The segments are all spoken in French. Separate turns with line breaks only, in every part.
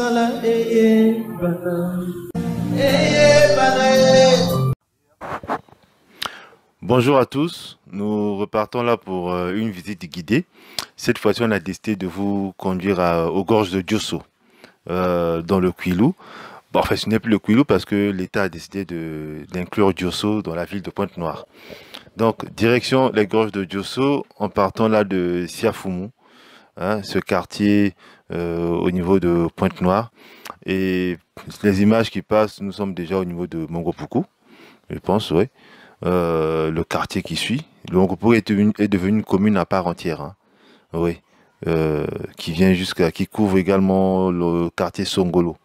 Eh, eh, eh, Bonjour à tous, nous repartons là pour euh, une visite guidée. Cette fois-ci, on a décidé de vous conduire aux gorges de Diosso, euh, dans le Quilou. Bon, en fait, ce n'est plus le Quilou parce que l'État a décidé d'inclure Diosso dans la ville de Pointe-Noire. Donc, direction les gorges de Diosso, en partant là de siafoumou hein, ce quartier euh, au niveau de Pointe-Noire. Et les images qui passent, nous sommes déjà au niveau de Mongopuku je pense, oui. Euh, le quartier qui suit. Le est, devenu, une commune à part entière. Hein. Oui. Euh, qui vient jusqu'à qui couvre également le quartier Songolo.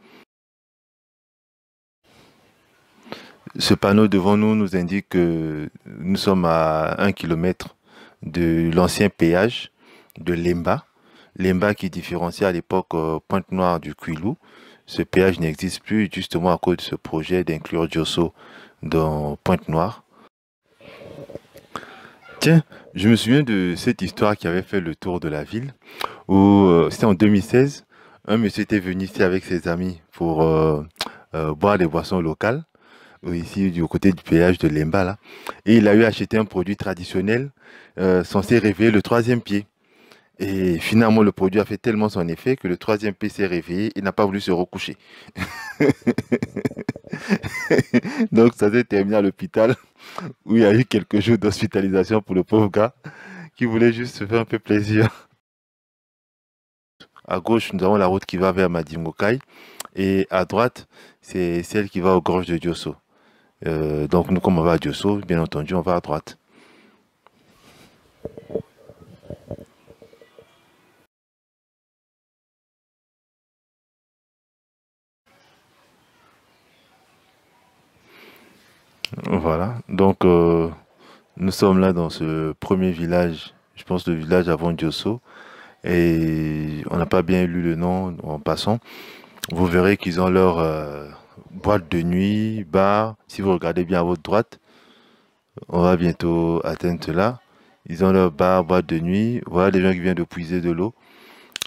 Ce panneau devant nous nous indique que nous sommes à un kilomètre de l'ancien péage de Lemba Lemba qui différenciait à l'époque euh, Pointe Noire du Cuilou. Ce péage n'existe plus justement à cause de ce projet d'inclure Josso dans Pointe Noire. Tiens, je me souviens de cette histoire qui avait fait le tour de la ville, où euh, c'était en 2016, un monsieur était venu ici avec ses amis pour euh, boire des boissons locales, ici du côté du péage de Lemba, là. et il a eu acheté un produit traditionnel censé réveiller le troisième pied. Et finalement, le produit a fait tellement son effet que le troisième PC s'est réveillé et n'a pas voulu se recoucher. Donc, ça s'est terminé à l'hôpital où il y a eu quelques jours d'hospitalisation pour le pauvre gars qui voulait juste se faire un peu plaisir. À gauche, nous avons la route qui va vers Madimokai et à droite, c'est celle qui va aux gorges de Diosso. Euh, donc, nous, comme on va à Diosso, bien entendu, on va à droite. Voilà. Donc, euh, nous sommes là dans ce premier village, je pense le village avant Diosso. Et on n'a pas bien lu le nom en passant. Vous verrez qu'ils ont leur euh, boîte de nuit, bar. Si vous regardez bien à votre droite, on va bientôt atteindre là. Ils ont leur bar, boîte de nuit. Voilà les gens qui viennent de puiser de l'eau.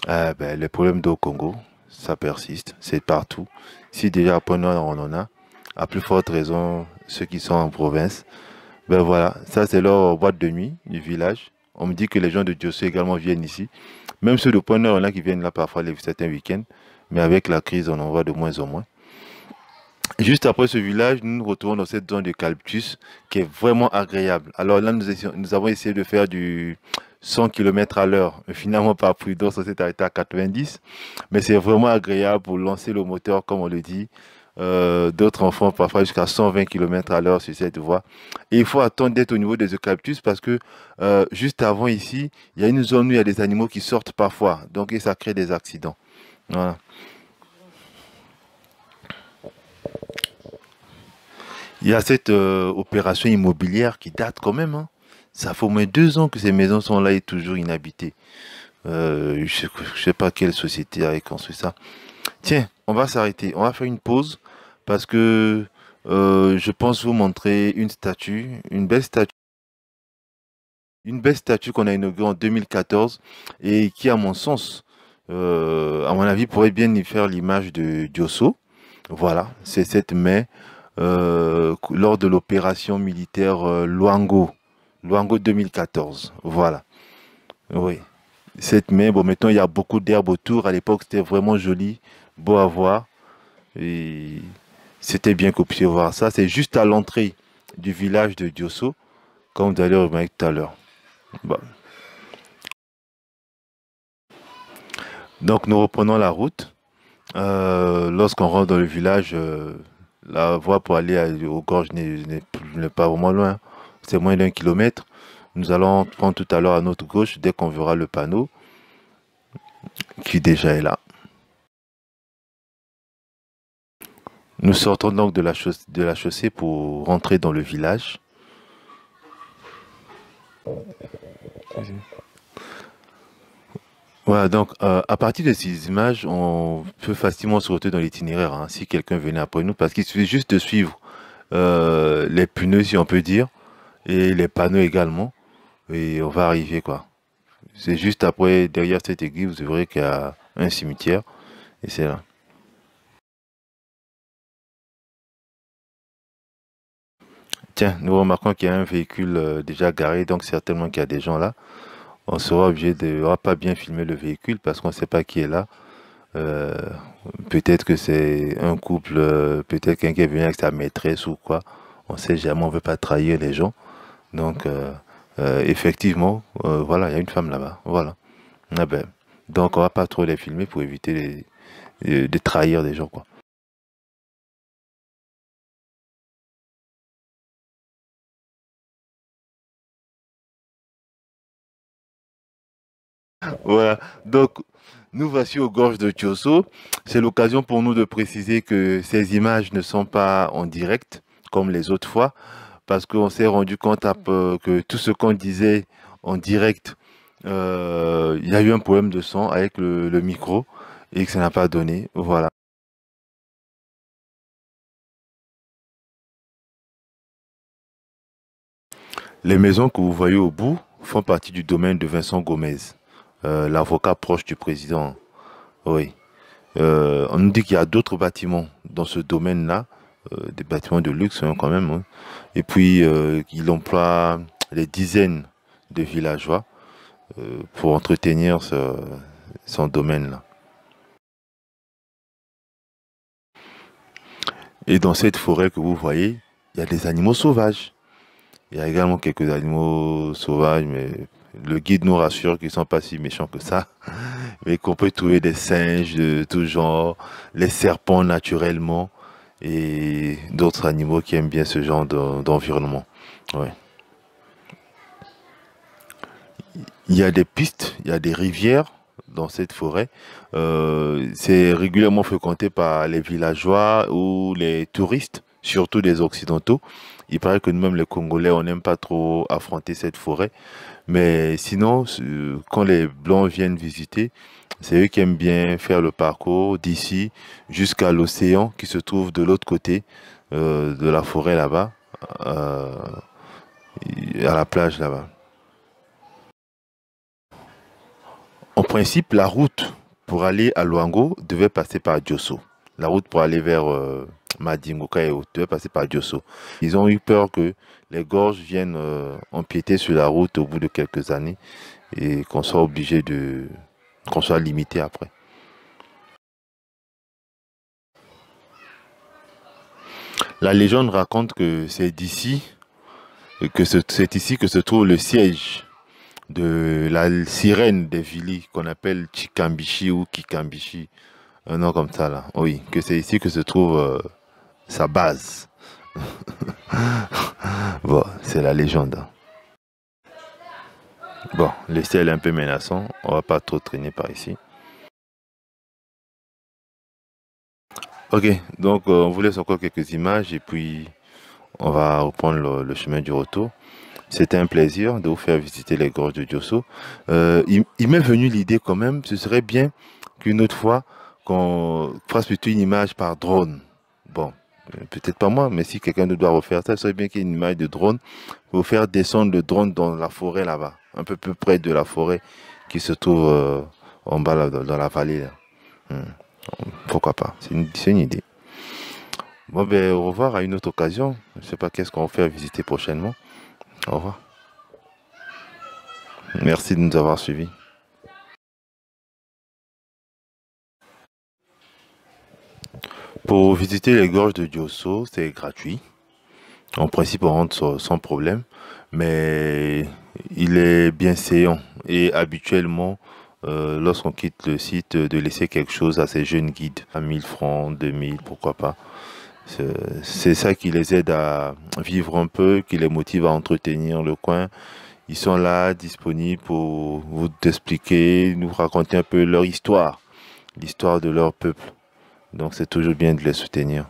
Euh, ben, les problèmes d'eau au Congo, ça persiste, c'est partout. Si déjà après on en a, à plus forte raison ceux qui sont en province. Ben voilà, ça c'est leur boîte de nuit du village. On me dit que les gens de Diosso également viennent ici. Même ceux de Point Nord, a qui viennent là parfois les, certains week-ends. Mais avec la crise, on en voit de moins en moins. Juste après ce village, nous nous retrouvons dans cette zone de Calptus qui est vraiment agréable. Alors là, nous, avons essayé de faire du 100 km à l'heure. Finalement, par prudence, on s'est arrêté à 90. Mais c'est vraiment agréable pour lancer le moteur, comme on le dit. Euh, d'autres enfants parfois jusqu'à 120 km à l'heure sur cette voie. Et il faut attendre d'être au niveau des eucalyptus parce que euh, juste avant ici, il y a une zone où il y a des animaux qui sortent parfois. Donc ça crée des accidents. Voilà. Il y a cette euh, opération immobilière qui date quand même. Hein. Ça fait au moins deux ans que ces maisons sont là et toujours inhabitées. je ne sais pas quelle société a construit ça. Tiens, on va s'arrêter. On va faire une pause parce que euh, je pense vous montrer une statue, une belle statue. Une belle statue qu'on a inaugurée en 2014 et qui, à mon sens, euh, à mon avis, pourrait bien y faire l'image de Diosso. Voilà, c'est 7 mai, euh, lors de l'opération militaire Luango, Luango 2014. Voilà. Oui. 7 mai, bon, maintenant il y a beaucoup d'herbes autour. À l'époque, c'était vraiment joli, beau à voir. Et c'était bien vous puissiez voir ça. C'est juste à l'entrée du village de Diosso, comme vous allez remarquer tout à l'heure. Donc nous reprenons la route. Euh, lorsqu'on rentre dans le village, euh, la voie pour aller aux gorges n'est pas vraiment loin. C'est moins d'un kilomètre. Nous allons prendre tout à l'heure à notre gauche dès qu'on verra le panneau qui déjà est là. Nous sortons donc de la, chaussée, de la chaussée pour rentrer dans le village. Voilà, donc euh, à partir de ces images, on peut facilement se retrouver dans l'itinéraire hein, si quelqu'un venait après nous, parce qu'il suffit juste de suivre euh, les pneus, si on peut dire, et les panneaux également, et on va arriver quoi. C'est juste après, derrière cette église, vous verrez qu'il y a un cimetière, et c'est là. Tiens, nous remarquons qu'il y a un véhicule euh, déjà garé, donc certainement qu'il y a des gens là. On sera obligé de on pas bien filmer le véhicule parce qu'on ne sait pas qui est là. Euh, peut-être que c'est un couple, euh, peut-être quelqu'un est venu avec sa maîtresse ou quoi. On sait jamais, on ne veut pas trahir les gens. Donc, effectivement, voilà, il y a une femme là-bas. Voilà. Ah ben, donc, on ne va pas trop les filmer pour éviter de trahir des gens. quoi. voilà. Donc, nous voici aux gorges de Tioso. C'est l'occasion pour nous de préciser que ces images ne sont pas en direct, comme les autres fois, parce qu'on s'est rendu compte que tout ce qu'on disait en direct, euh, il y a eu un problème de son avec le micro et que ça n'a pas donné. Voilà. Les maisons que vous voyez au bout font partie du domaine de Vincent Gomez. Euh, l'avocat proche du président. Oui. Euh, on nous dit qu'il y a d'autres bâtiments dans ce domaine-là, euh, des bâtiments de luxe hein, quand même. Hein. Et puis, il emploie les dizaines de villageois pour entretenir son domaine-là. Et dans cette forêt que vous voyez, il y a des animaux sauvages. Il y a également quelques animaux sauvages, mais le guide nous rassure qu'ils sont pas si méchants que ça, mais qu'on peut trouver des singes de tout genre, les serpents naturellement et d'autres animaux qui aiment bien ce genre d'environnement. Il y a des pistes, il y a des rivières dans cette forêt. Euh, c'est régulièrement fréquenté par les villageois ou les touristes, surtout des occidentaux. Il paraît que nous-mêmes les Congolais, on n'aime pas trop affronter cette forêt mais sinon, quand les Blancs viennent visiter, c'est eux qui aiment bien faire le parcours d'ici jusqu'à l'océan qui se trouve de l'autre côté euh, de la forêt là-bas, euh, à la plage là-bas. En principe, la route pour aller à Luango devait passer par Diosso. La route pour aller vers euh, Madingoka et Haute, passer par Diosso. Ils ont eu peur que les gorges viennent euh, empiéter sur la route au bout de quelques années et qu'on soit obligé de. qu'on soit limité après. La légende raconte que c'est d'ici que c'est ici que se trouve le siège de la sirène des villes qu'on appelle Chikambishi ou Kikambishi, un nom comme ça là. Oui, que c'est ici que se trouve euh, sa base. bon, c'est la légende. Hein. Bon, le ciel est un peu menaçant, on va pas trop traîner par ici. Ok, donc euh, on vous laisse encore quelques images et puis on va reprendre le, chemin du retour. C'était un plaisir de vous faire visiter les gorges de Diosso. Euh, il, il m'est venu l'idée quand même, ce serait bien qu'une autre fois qu'on fasse plutôt une image par drone. Bon, euh, peut-être pas moi, mais si quelqu'un doit refaire ça, ça bien qu'il y ait une maille de drone pour faire descendre le drone dans la forêt là-bas, un peu plus près de la forêt qui se trouve euh, en bas dans, la vallée. Hmm. Pourquoi pas C'est une, idée. Bon, ben, au revoir à une autre occasion. Je ne sais pas qu'est-ce qu'on va faire visiter prochainement. Au revoir. Merci de nous avoir suivis. Pour visiter les gorges de Diosso, c'est gratuit. En principe, on rentre sans problème, mais il est bien séant. Et habituellement, euh, lorsqu'on quitte le site, euh, de laisser quelque chose à ces jeunes guides, à 1000 francs, 2000, pourquoi pas. C'est ça qui les aide à vivre un peu, qui les motive à entretenir le coin. Ils sont là, disponibles pour vous expliquer, nous raconter un peu leur histoire, l'histoire de leur peuple. Donc c'est toujours bien de les soutenir.